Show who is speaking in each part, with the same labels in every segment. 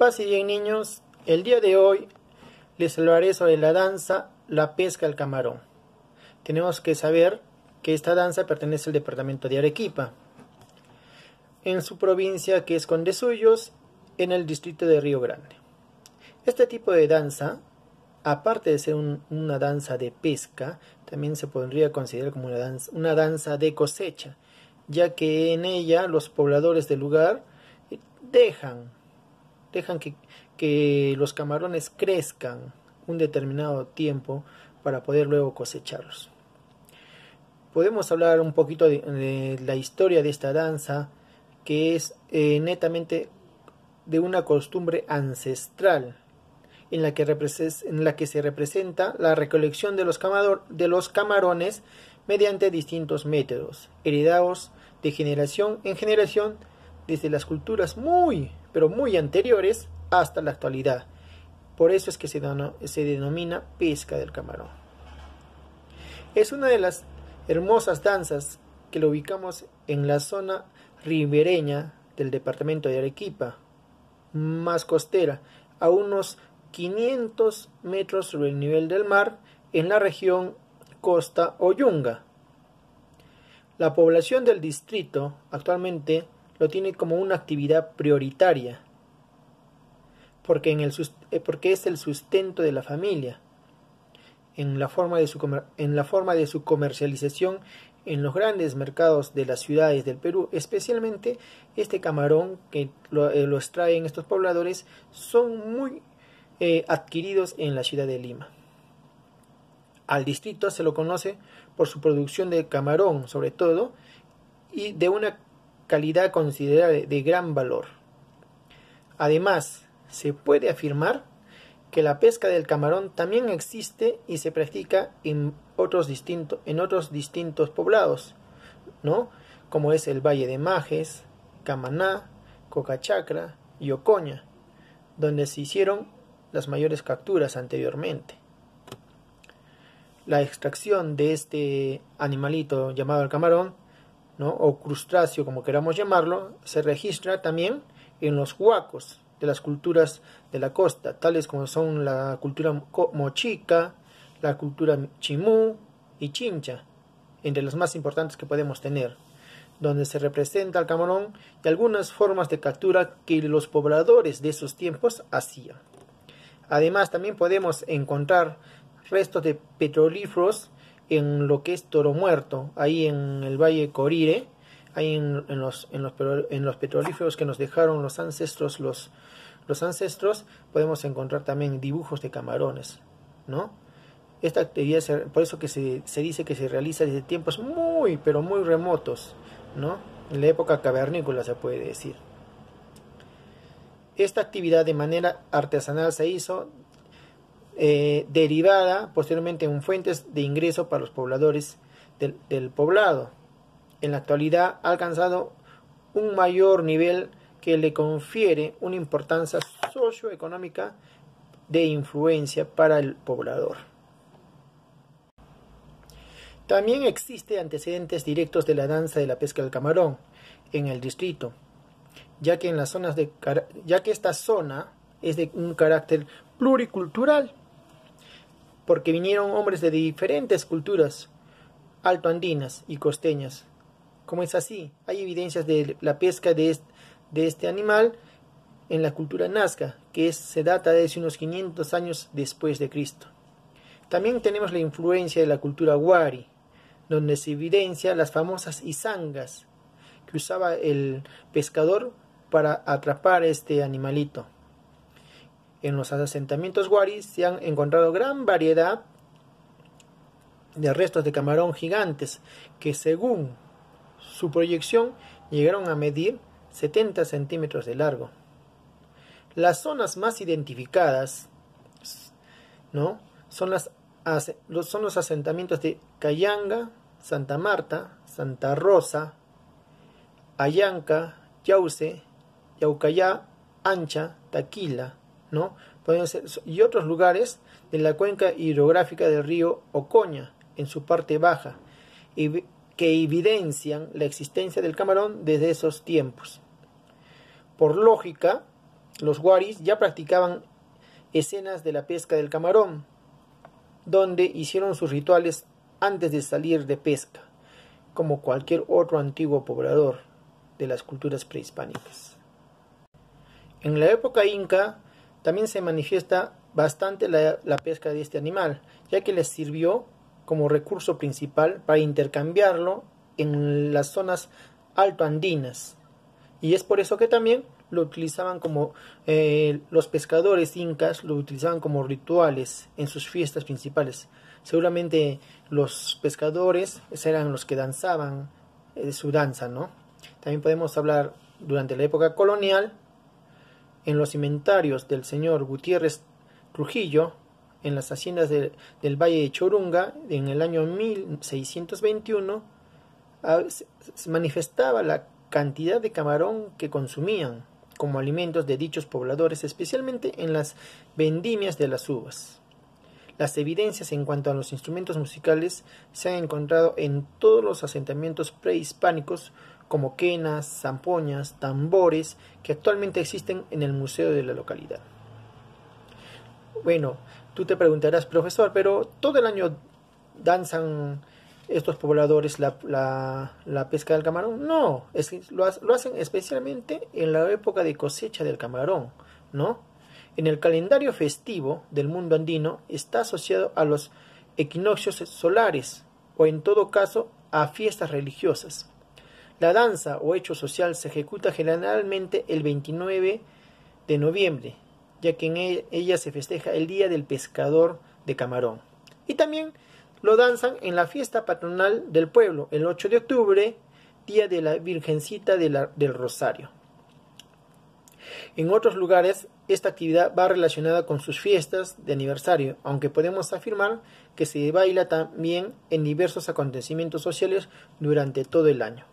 Speaker 1: Paz y bien niños, el día de hoy les hablaré sobre la danza La pesca al camarón. Tenemos que saber que esta danza pertenece al departamento de Arequipa, en su provincia que es suyos, en el distrito de Río Grande. Este tipo de danza, aparte de ser una danza de pesca, también se podría considerar como una danza de cosecha, ya que en ella los pobladores del lugar dejan dejan que, los camarones crezcan un determinado tiempo para poder luego cosecharlos. Podemos hablar un poquito de, la historia de esta danza, que es eh, netamente de una costumbre ancestral, en la, que en la que, se representa la recolección de los, de los camarones mediante distintos métodos, heredados de generación en generación desde las culturas muy, pero muy anteriores hasta la actualidad. Por eso es que se, denomina pesca del camarón. Es una de las hermosas danzas que lo ubicamos en la zona ribereña del departamento de Arequipa, más costera, a unos 500 metros sobre el nivel del mar, en la región Costa Ollunga. La población del distrito actualmente lo tiene como una actividad prioritaria, porque, eh, es el sustento de la familia, en la, forma de su, comercialización en los grandes mercados de las ciudades del Perú, especialmente este camarón que lo, eh, extraen los traen estos pobladores, son muy eh, adquiridos en la ciudad de Lima. Al distrito se lo conoce por su producción de camarón, sobre todo, y de una calidad considerable de gran valor. Además, se puede afirmar que la pesca del camarón también existe y se practica en otros, en otros distintos poblados, ¿no? como es el Valle de Majes, Camaná, Cocachacra y Ocoña, donde se hicieron las mayores capturas anteriormente. La extracción de este animalito llamado el camarón o crustáceo, como queramos llamarlo, se registra también en los huacos de las culturas de la costa, tales como son la cultura mochica, la cultura chimú y chincha, entre las más importantes que podemos tener, donde se representa el camarón y algunas formas de captura que los pobladores de esos tiempos hacían. Además, también podemos encontrar restos de petrolíferos en lo que es Toro Muerto, ahí en el Valle Corire, ahí en, los, en, los, petrolíferos que nos dejaron los ancestros, los, los ancestros, podemos encontrar también dibujos de camarones, ¿no? Esta actividad, por eso que se, dice que se realiza desde tiempos muy, pero muy remotos, ¿no? En la época cavernícola se puede decir. Esta actividad de manera artesanal se hizo eh, derivada posteriormente en fuentes de ingreso para los pobladores del, poblado. En la actualidad ha alcanzado un mayor nivel que le confiere una importancia socioeconómica de influencia para el poblador. También existe antecedentes directos de la danza de la pesca del camarón en el distrito, ya que, en las zonas de, ya que esta zona es de un carácter pluricultural porque vinieron hombres de diferentes culturas, altoandinas y costeñas. Como es así, hay evidencias de la pesca de este, animal en la cultura nazca, que se data desde unos 500 años después de Cristo. También tenemos la influencia de la cultura wari, donde se evidencia las famosas izangas que usaba el pescador para atrapar este animalito. En los asentamientos Guaris se han encontrado gran variedad de restos de camarón gigantes que según su proyección llegaron a medir 70 centímetros de largo. Las zonas más identificadas ¿no? son, son los asentamientos de Cayanga, Santa Marta, Santa Rosa, Ayanca, Yauce, Yaucayá, Ancha, Taquila, y otros lugares de la cuenca hidrográfica del río Ocoña, en su parte baja, y que evidencian la existencia del camarón desde esos tiempos. Por lógica, los guaris ya practicaban escenas de la pesca del camarón, donde hicieron sus rituales antes de salir de pesca, como cualquier otro antiguo poblador de las culturas prehispánicas. En la época inca, también se manifiesta bastante la, pesca de este animal, ya que les sirvió como recurso principal para intercambiarlo en las zonas altoandinas. Y es por eso que también lo utilizaban como eh, los pescadores incas lo utilizaban como rituales en sus fiestas principales. Seguramente los pescadores eran los que danzaban eh, su danza, ¿no? También podemos hablar durante la época colonial en los inventarios del señor Gutiérrez Trujillo, en las haciendas del Valle de Chorunga, en el año 1621, ah, se manifestaba la cantidad de camarón que consumían como alimentos de dichos pobladores, especialmente en las vendimias de las uvas. Las evidencias en cuanto a los instrumentos musicales se han encontrado en todos los asentamientos prehispánicos como quenas, zampoñas, tambores que actualmente existen en el museo de la localidad. Bueno, tú te preguntarás, profesor, pero todo el año danzan estos pobladores la, pesca del camarón. No, es, lo, lo hacen especialmente en la época de cosecha del camarón, ¿no? En el calendario festivo del mundo andino está asociado a los equinoccios solares o en todo caso a fiestas religiosas. La danza o hecho social se ejecuta generalmente el 29 de noviembre, ya que en e, ella se festeja el Día del Pescador de Camarón. Y también lo danzan en la fiesta patronal del pueblo, el 8 de octubre, Día de la Virgencita del Rosario. En otros lugares, esta actividad va relacionada con sus fiestas de aniversario, aunque podemos afirmar que se baila también en diversos acontecimientos sociales durante todo el año.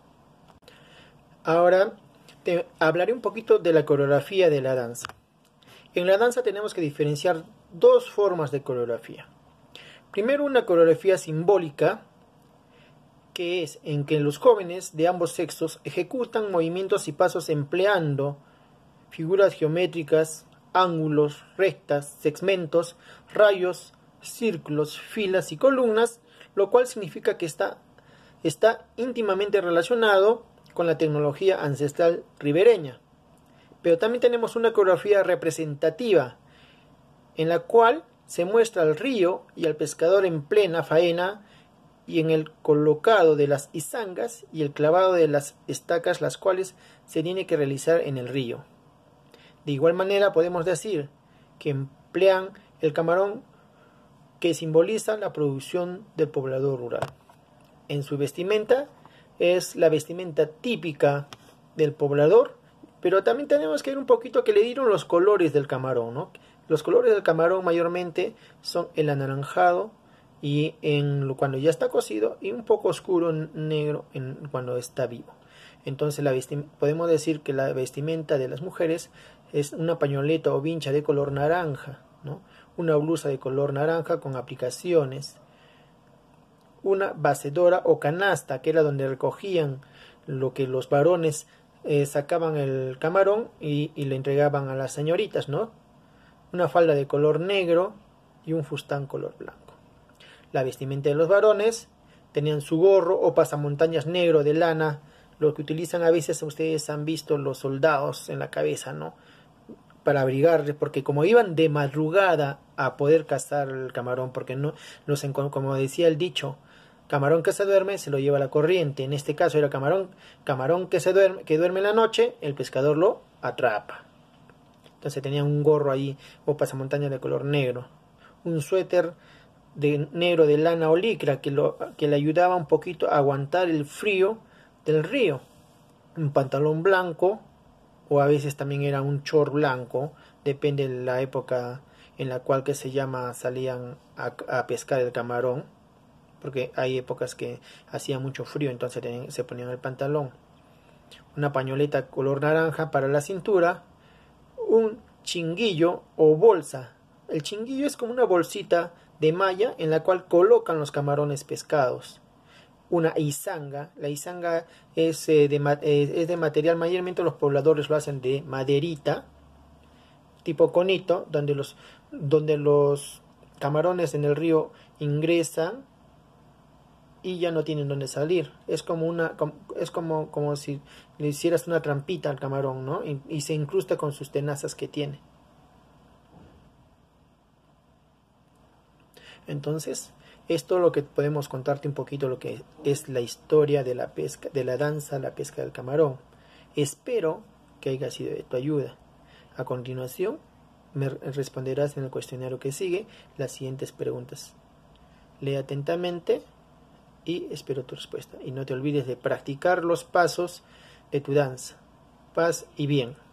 Speaker 1: Ahora te hablaré un poquito de la coreografía de la danza. En la danza tenemos que diferenciar dos formas de coreografía. Primero una coreografía simbólica, que es en que los jóvenes de ambos sexos ejecutan movimientos y pasos empleando figuras geométricas, ángulos, rectas, segmentos, rayos, círculos, filas y columnas, lo cual significa que está, está íntimamente relacionado con la tecnología ancestral ribereña. Pero también tenemos una ecografía representativa, en la cual se muestra al río y al pescador en plena faena y en el colocado de las izangas y el clavado de las estacas, las cuales se tiene que realizar en el río. De igual manera podemos decir que emplean el camarón que simboliza la producción del poblador rural. En su vestimenta es la vestimenta típica del poblador, pero también tenemos que ir un poquito que le dieron los colores del camarón, Los colores del camarón mayormente son el anaranjado y en cuando ya está cocido y un poco oscuro negro cuando está vivo. Entonces podemos decir que la vestimenta de las mujeres es una pañoleta o vincha de color naranja, una blusa de color naranja con aplicaciones, una bacedora o canasta, que era donde recogían lo que los varones eh, sacaban el camarón y, y, le entregaban a las señoritas, ¿no? Una falda de color negro y un fustán color blanco. La vestimenta de los varones tenían su gorro o pasamontañas negro de lana, lo que utilizan a veces ustedes han visto los soldados en la cabeza, ¿no? para abrigarles, porque como iban de madrugada a poder cazar el camarón, porque no los como decía el dicho, camarón que se duerme se lo lleva la corriente. En este caso era camarón, camarón que se duerme, que duerme en la noche, el pescador lo atrapa. Entonces tenía un gorro ahí o pasamontañas de color negro, un suéter de negro de lana o licra que, lo, que le ayudaba un poquito a aguantar el frío del río, un pantalón blanco o a veces también era un chor blanco, depende de la época en la cual que se llama salían a, pescar el camarón, porque hay épocas que hacía mucho frío, entonces se ponían el pantalón, una pañoleta color naranja para la cintura, un chinguillo o bolsa. El chinguillo es como una bolsita de malla en la cual colocan los camarones pescados una izanga. La izanga es, eh, de, eh, es de material, mayormente los pobladores lo hacen de maderita, tipo conito, donde los, donde los camarones en el río ingresan y ya no tienen donde salir. Es como una es como, como si le hicieras una trampita al camarón, ¿no? y se incrusta con sus tenazas que tiene. Entonces, esto lo que podemos contarte un poquito lo que es la historia de la pesca, de la danza, la pesca del camarón. Espero que haya sido de tu ayuda. A continuación, me responderás en el cuestionario que sigue las siguientes preguntas. Lee atentamente y espero tu respuesta. Y no te olvides de practicar los pasos de tu danza. Paz y bien.